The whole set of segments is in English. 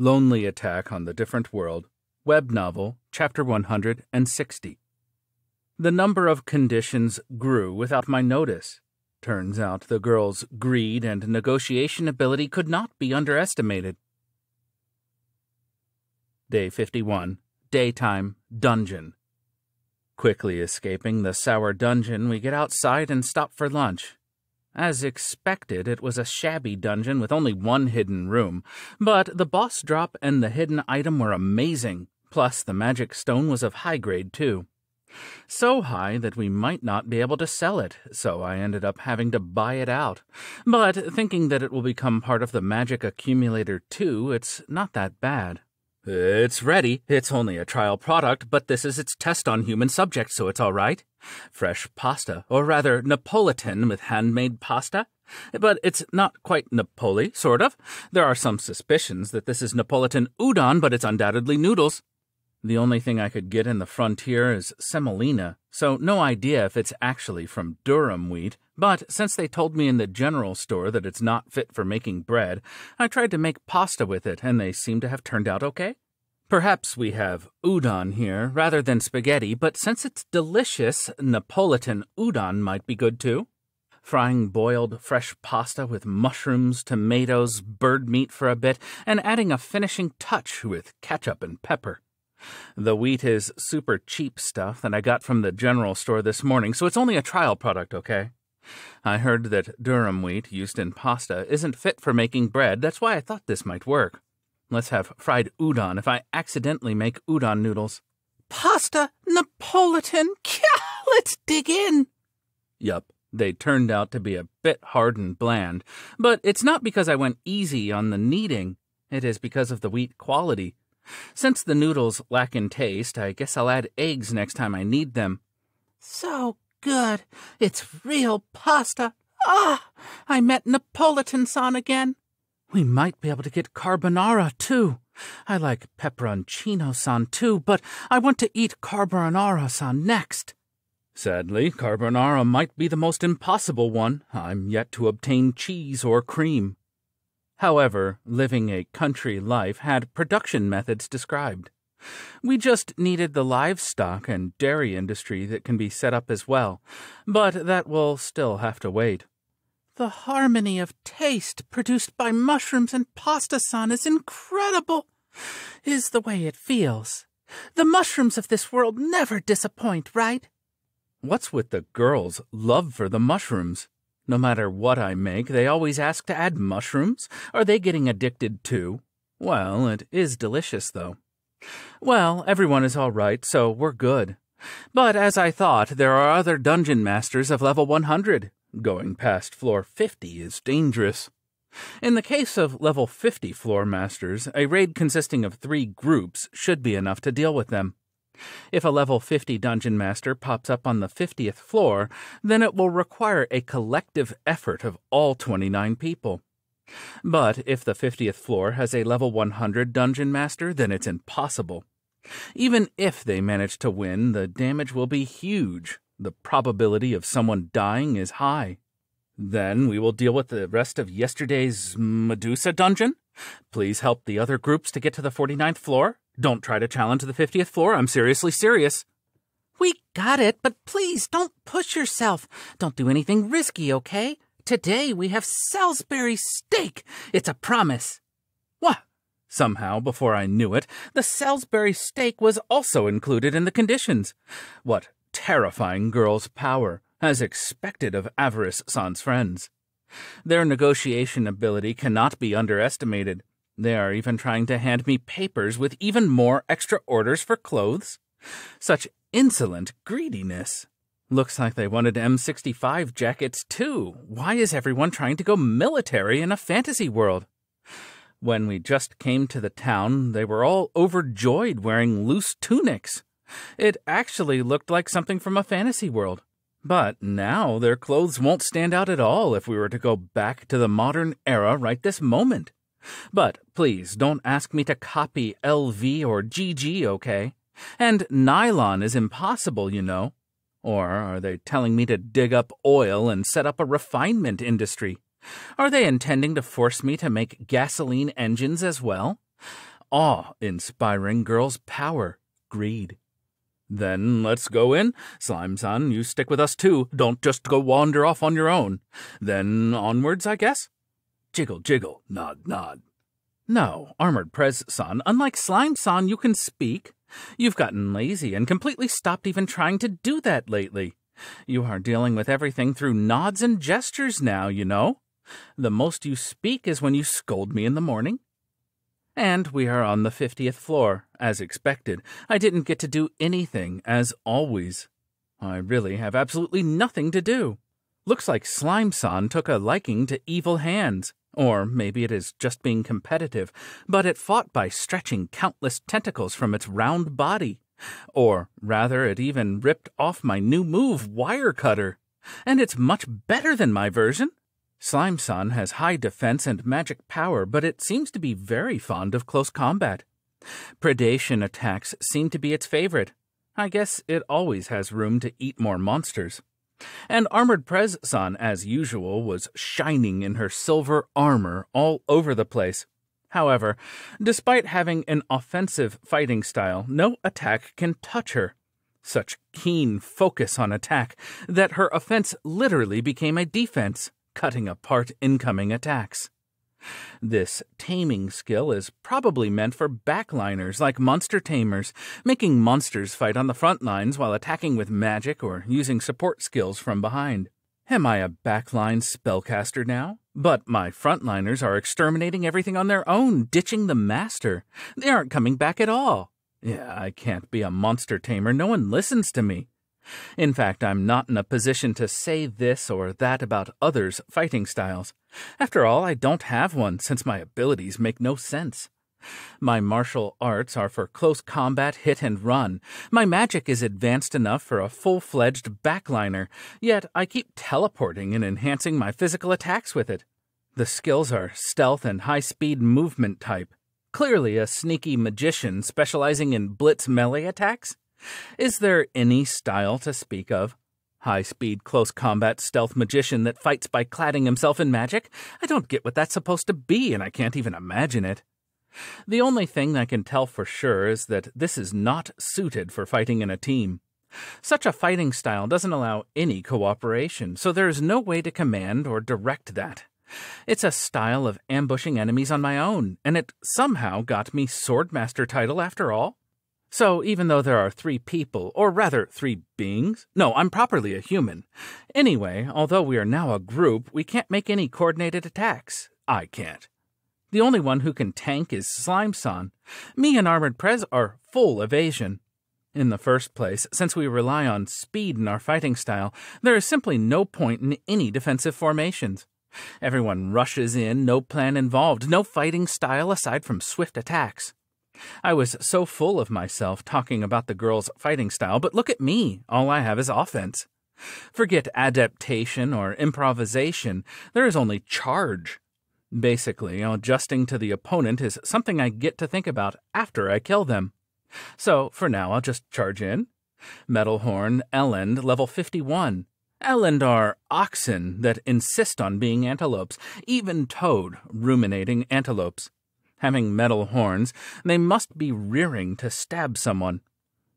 Lonely Attack on the Different World, Web Novel, Chapter 160. The number of conditions grew without my notice. Turns out the girl's greed and negotiation ability could not be underestimated. Day 51 Daytime Dungeon. Quickly escaping the sour dungeon, we get outside and stop for lunch. As expected, it was a shabby dungeon with only one hidden room, but the boss drop and the hidden item were amazing, plus the magic stone was of high grade too. So high that we might not be able to sell it, so I ended up having to buy it out. But thinking that it will become part of the Magic Accumulator too, it's not that bad. It's ready. It's only a trial product, but this is its test on human subjects, so it's all right. Fresh pasta, or rather Napolitan with handmade pasta. But it's not quite Napoli, sort of. There are some suspicions that this is Napolitan udon, but it's undoubtedly noodles. The only thing I could get in the frontier is semolina, so no idea if it's actually from Durham wheat, but since they told me in the general store that it's not fit for making bread, I tried to make pasta with it and they seem to have turned out okay. Perhaps we have udon here rather than spaghetti, but since it's delicious, Napolitan udon might be good too. Frying boiled fresh pasta with mushrooms, tomatoes, bird meat for a bit, and adding a finishing touch with ketchup and pepper. The wheat is super cheap stuff that I got from the general store this morning, so it's only a trial product, okay? I heard that Durham wheat used in pasta isn't fit for making bread. That's why I thought this might work. Let's have fried udon if I accidentally make udon noodles. Pasta Napolitan? Let's dig in. Yup, they turned out to be a bit hard and bland, but it's not because I went easy on the kneading. It is because of the wheat quality. Since the noodles lack in taste, I guess I'll add eggs next time I need them. So good! It's real pasta! Ah! I met Napolitan-san again! We might be able to get carbonara, too. I like pepperoncino-san, too, but I want to eat carbonara-san next. Sadly, carbonara might be the most impossible one. I'm yet to obtain cheese or cream. However, living a country life had production methods described. We just needed the livestock and dairy industry that can be set up as well, but that will still have to wait. The harmony of taste produced by mushrooms and pasta san is incredible, is the way it feels. The mushrooms of this world never disappoint, right? What's with the girls' love for the mushrooms? No matter what I make, they always ask to add mushrooms. Are they getting addicted too? Well, it is delicious, though. Well, everyone is all right, so we're good. But as I thought, there are other dungeon masters of level 100. Going past floor 50 is dangerous. In the case of level 50 floor masters, a raid consisting of three groups should be enough to deal with them. If a level 50 dungeon master pops up on the 50th floor, then it will require a collective effort of all 29 people. But if the 50th floor has a level 100 dungeon master, then it's impossible. Even if they manage to win, the damage will be huge. The probability of someone dying is high. Then we will deal with the rest of yesterday's Medusa dungeon. Please help the other groups to get to the 49th floor. Don't try to challenge the 50th floor. I'm seriously serious. We got it, but please don't push yourself. Don't do anything risky, okay? Today we have Salisbury steak. It's a promise. What? Somehow, before I knew it, the Salisbury steak was also included in the conditions. What terrifying girl's power, as expected of Avarice Sans friends. Their negotiation ability cannot be underestimated. They are even trying to hand me papers with even more extra orders for clothes. Such insolent greediness. Looks like they wanted M65 jackets too. Why is everyone trying to go military in a fantasy world? When we just came to the town, they were all overjoyed wearing loose tunics. It actually looked like something from a fantasy world. But now their clothes won't stand out at all if we were to go back to the modern era right this moment. But please don't ask me to copy LV or GG, okay? And nylon is impossible, you know. Or are they telling me to dig up oil and set up a refinement industry? Are they intending to force me to make gasoline engines as well? Awe inspiring girls' power, greed. Then let's go in. Slime son, you stick with us too. Don't just go wander off on your own. Then onwards, I guess? Jiggle, jiggle, nod, nod. No, Armored Prez San, unlike Slime San, you can speak. You've gotten lazy and completely stopped even trying to do that lately. You are dealing with everything through nods and gestures now, you know. The most you speak is when you scold me in the morning. And we are on the 50th floor, as expected. I didn't get to do anything, as always. I really have absolutely nothing to do. Looks like Slime San took a liking to evil hands. Or maybe it is just being competitive, but it fought by stretching countless tentacles from its round body. Or rather, it even ripped off my new move, Wire Cutter. And it's much better than my version. Slime Sun has high defense and magic power, but it seems to be very fond of close combat. Predation attacks seem to be its favorite. I guess it always has room to eat more monsters. And Armored Prez san, as usual, was shining in her silver armor all over the place. However, despite having an offensive fighting style, no attack can touch her. Such keen focus on attack that her offense literally became a defense, cutting apart incoming attacks. This taming skill is probably meant for backliners like monster tamers, making monsters fight on the front lines while attacking with magic or using support skills from behind. Am I a backline spellcaster now? But my frontliners are exterminating everything on their own, ditching the master. They aren't coming back at all. Yeah, I can't be a monster tamer. No one listens to me. In fact, I'm not in a position to say this or that about others' fighting styles. After all, I don't have one since my abilities make no sense. My martial arts are for close combat, hit and run. My magic is advanced enough for a full fledged backliner, yet I keep teleporting and enhancing my physical attacks with it. The skills are stealth and high speed movement type. Clearly, a sneaky magician specializing in blitz melee attacks? Is there any style to speak of? High speed, close combat stealth magician that fights by cladding himself in magic? I don't get what that's supposed to be, and I can't even imagine it. The only thing I can tell for sure is that this is not suited for fighting in a team. Such a fighting style doesn't allow any cooperation, so there is no way to command or direct that. It's a style of ambushing enemies on my own, and it somehow got me Swordmaster title after all. So, even though there are three people, or rather, three beings, no, I'm properly a human. Anyway, although we are now a group, we can't make any coordinated attacks. I can't. The only one who can tank is Slime San. Me and Armored Prez are full evasion. In the first place, since we rely on speed in our fighting style, there is simply no point in any defensive formations. Everyone rushes in, no plan involved, no fighting style aside from swift attacks. I was so full of myself talking about the girl's fighting style, but look at me. All I have is offense. Forget adaptation or improvisation. There is only charge. Basically, adjusting to the opponent is something I get to think about after I kill them. So, for now, I'll just charge in. Metalhorn, Elend, level 51. Elend are oxen that insist on being antelopes, even toad ruminating antelopes having metal horns, they must be rearing to stab someone.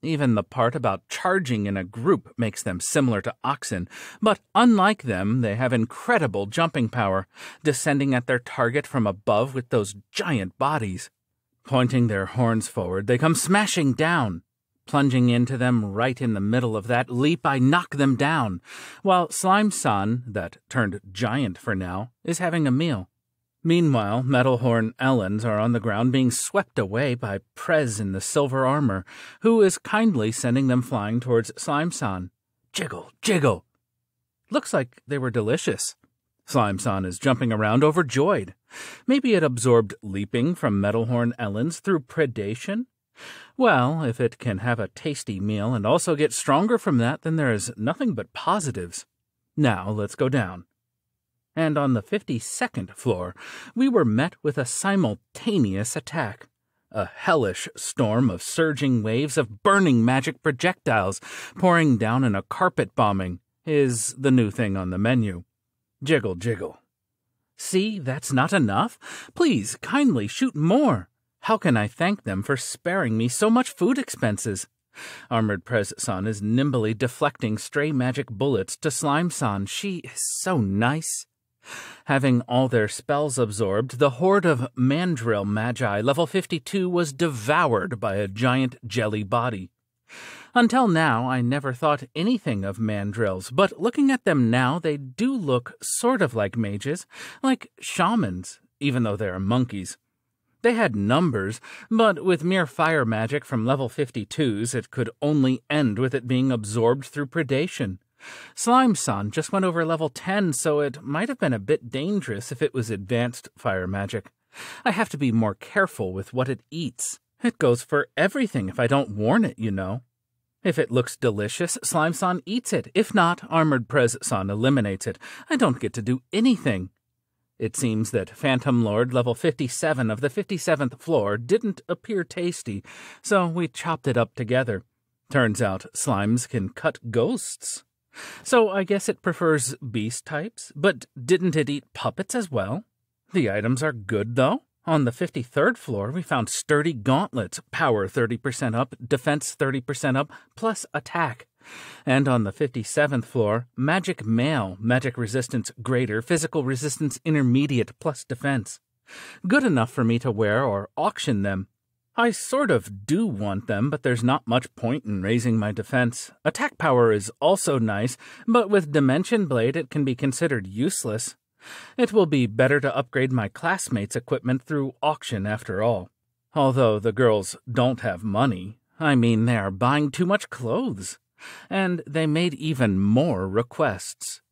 Even the part about charging in a group makes them similar to oxen, but unlike them, they have incredible jumping power, descending at their target from above with those giant bodies. Pointing their horns forward, they come smashing down. Plunging into them right in the middle of that leap, I knock them down, while Slime Son, that turned giant for now, is having a meal. Meanwhile, Metalhorn Ellens are on the ground being swept away by Prez in the silver armor, who is kindly sending them flying towards Slimeson. Jiggle, jiggle! Looks like they were delicious. Slimeson is jumping around overjoyed. Maybe it absorbed leaping from Metalhorn Ellens through predation? Well, if it can have a tasty meal and also get stronger from that, then there is nothing but positives. Now let's go down and on the 52nd floor we were met with a simultaneous attack. A hellish storm of surging waves of burning magic projectiles pouring down in a carpet bombing is the new thing on the menu. Jiggle, jiggle. See, that's not enough. Please kindly shoot more. How can I thank them for sparing me so much food expenses? Armored Prez San is nimbly deflecting stray magic bullets to Slime San. She is so nice. Having all their spells absorbed, the horde of mandrill magi level 52 was devoured by a giant jelly body. Until now, I never thought anything of mandrills, but looking at them now, they do look sort of like mages, like shamans, even though they are monkeys. They had numbers, but with mere fire magic from level 52s, it could only end with it being absorbed through predation. Slime Sun just went over level 10, so it might have been a bit dangerous if it was advanced fire magic. I have to be more careful with what it eats. It goes for everything if I don't warn it, you know. If it looks delicious, Slime San eats it. If not, Armored Prez San eliminates it. I don't get to do anything. It seems that Phantom Lord level 57 of the 57th floor didn't appear tasty, so we chopped it up together. Turns out slimes can cut ghosts. So I guess it prefers beast types, but didn't it eat puppets as well? The items are good, though. On the 53rd floor, we found sturdy gauntlets, power 30% up, defense 30% up, plus attack. And on the 57th floor, magic mail, magic resistance greater, physical resistance intermediate, plus defense. Good enough for me to wear or auction them, I sort of do want them, but there's not much point in raising my defense. Attack power is also nice, but with Dimension Blade it can be considered useless. It will be better to upgrade my classmates' equipment through auction after all. Although the girls don't have money. I mean, they are buying too much clothes. And they made even more requests.